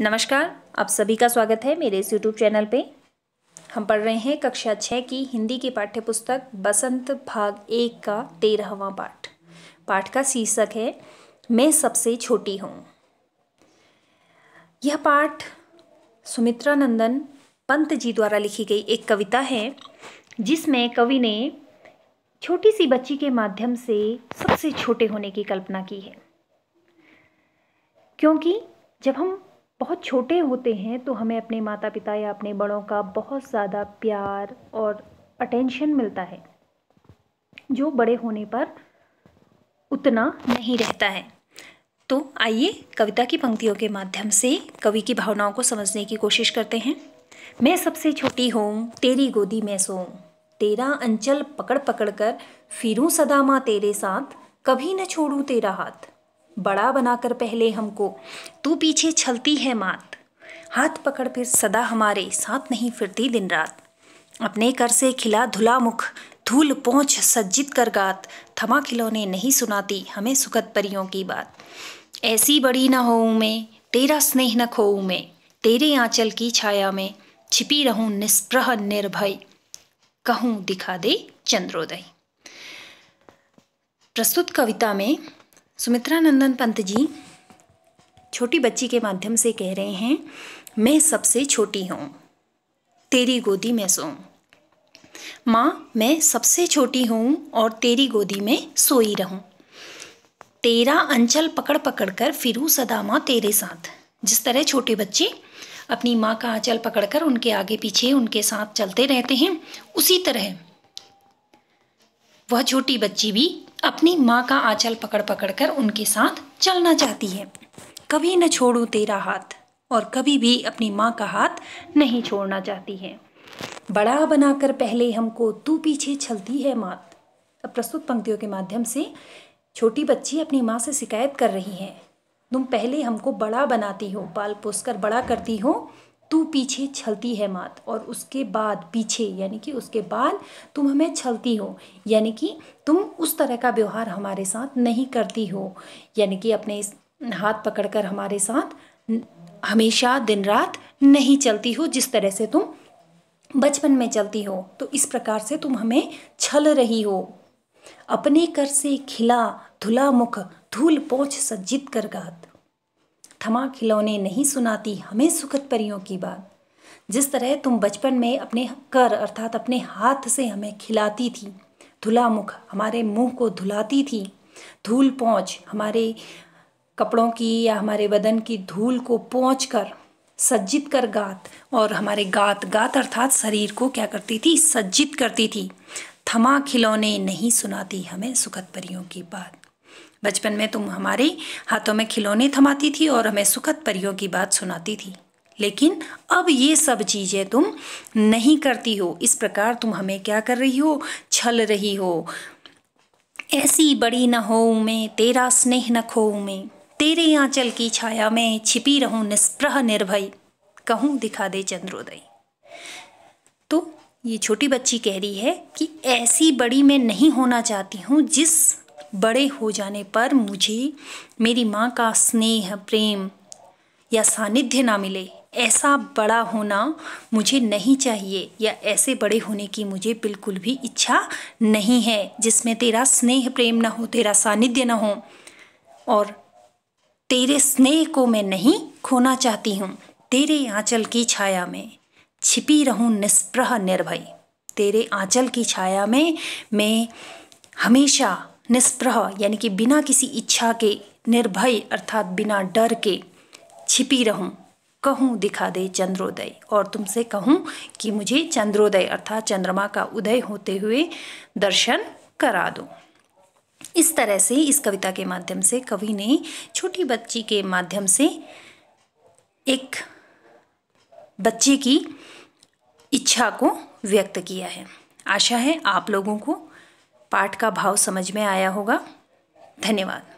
नमस्कार आप सभी का स्वागत है मेरे इस यूट्यूब चैनल पे हम पढ़ रहे हैं कक्षा छः की हिंदी की पाठ्यपुस्तक बसंत भाग एक का तेरहवा पाठ पाठ का शीर्षक है मैं सबसे छोटी हूँ यह पाठ सुमित्रा नंदन पंत जी द्वारा लिखी गई एक कविता है जिसमें कवि ने छोटी सी बच्ची के माध्यम से सबसे छोटे होने की कल्पना की है क्योंकि जब हम बहुत छोटे होते हैं तो हमें अपने माता पिता या अपने बड़ों का बहुत ज़्यादा प्यार और अटेंशन मिलता है जो बड़े होने पर उतना नहीं रहता है तो आइए कविता की पंक्तियों के माध्यम से कवि की भावनाओं को समझने की कोशिश करते हैं मैं सबसे छोटी हूँ तेरी गोदी में सोऊं तेरा अंचल पकड़ पकड़ कर फिरूँ सदा माँ तेरे साथ कभी न छोड़ूँ तेरा हाथ बड़ा बनाकर पहले हमको तू पीछे छलती है मात हाथ पकड़ फिर सदा हमारे साथ नहीं फिरती दिन रात अपने कर से खिला धुला मुख धूल पहुँच सज्जित कर गात थमा खिलौने नहीं सुनाती हमें सुखद परियों की बात ऐसी बड़ी न हो मैं तेरा स्नेह न खो मैं तेरे आंचल की छाया में छिपी रहूं निष्प्रह निर्भय कहूं दिखा दे चंद्रोदय प्रस्तुत कविता में सुमित्रा नंदन पंत जी छोटी बच्ची के माध्यम से कह रहे हैं मैं सबसे छोटी हूँ तेरी गोदी में सो माँ मैं सबसे छोटी हूँ और तेरी गोदी में सोई रहूँ तेरा अंचल पकड़ पकड़ कर फिरूँ सदा माँ तेरे साथ जिस तरह छोटे बच्चे अपनी माँ का अंचल पकड़कर उनके आगे पीछे उनके साथ चलते रहते हैं उसी तरह वह छोटी बच्ची भी अपनी माँ का आंचल पकड़ पकड़ कर उनके साथ चलना चाहती है कभी न छोड़ूं तेरा हाथ और कभी भी अपनी माँ का हाथ नहीं छोड़ना चाहती है बड़ा बनाकर पहले हमको तू पीछे छलती है मात अब प्रस्तुत पंक्तियों के माध्यम से छोटी बच्ची अपनी माँ से शिकायत कर रही है तुम पहले हमको बड़ा बनाती हो पाल पोस कर बड़ा करती हो तू पीछे छलती है मात और उसके बाद पीछे यानी कि उसके बाद तुम हमें छलती हो यानी कि तुम उस तरह का व्यवहार हमारे साथ नहीं करती हो यानी कि अपने इस हाथ पकड़कर हमारे साथ हमेशा दिन रात नहीं चलती हो जिस तरह से तुम बचपन में चलती हो तो इस प्रकार से तुम हमें छल रही हो अपने कर से खिला धुला मुख धूल पोछ सज्जित कर गात थमा खिलौने नहीं सुनाती हमें सुखद परियों की बात जिस तरह तुम बचपन में अपने कर अर्थात अपने हाथ से हमें खिलाती थी धुला मुख हमारे मुंह को धुलाती थी धूल पहुँच हमारे कपड़ों की या हमारे बदन की धूल को पहुँच कर सज्जित कर गात और हमारे गात गात अर्थात शरीर को क्या करती थी सज्जित करती थी थमा खिलौने नहीं सुनाती हमें सुखद परियों की बात बचपन में तुम हमारे हाथों में खिलौने थमाती थी और हमें सुखद परियों की बात सुनाती थी लेकिन अब ये सब चीज़ें तुम नहीं करती हो इस प्रकार तुम हमें क्या कर रही हो छल रही हो ऐसी बड़ी न हो मैं तेरा स्नेह न खो मैं तेरे आंचल की छाया में छिपी रहूं निष्प्रह निर्भय कहूं दिखा दे चंद्रोदय तो ये छोटी बच्ची कह रही है कि ऐसी बड़ी मैं नहीं होना चाहती हूँ जिस बड़े हो जाने पर मुझे मेरी माँ का स्नेह प्रेम या सानिध्य ना मिले ऐसा बड़ा होना मुझे नहीं चाहिए या ऐसे बड़े होने की मुझे बिल्कुल भी इच्छा नहीं है जिसमें तेरा स्नेह प्रेम ना हो तेरा सानिध्य ना हो और तेरे स्नेह को मैं नहीं खोना चाहती हूँ तेरे आंचल की छाया में छिपी रहूँ निष्प्रह निर्भय तेरे आंचल की छाया में मैं हमेशा निष्प्रह यानी कि बिना किसी इच्छा के निर्भय अर्थात बिना डर के छिपी रहूं कहूं दिखा दे चंद्रोदय और तुमसे कहूं कि मुझे चंद्रोदय अर्थात चंद्रमा का उदय होते हुए दर्शन करा दो इस तरह से इस कविता के माध्यम से कवि ने छोटी बच्ची के माध्यम से एक बच्चे की इच्छा को व्यक्त किया है आशा है आप लोगों को पाठ का भाव समझ में आया होगा धन्यवाद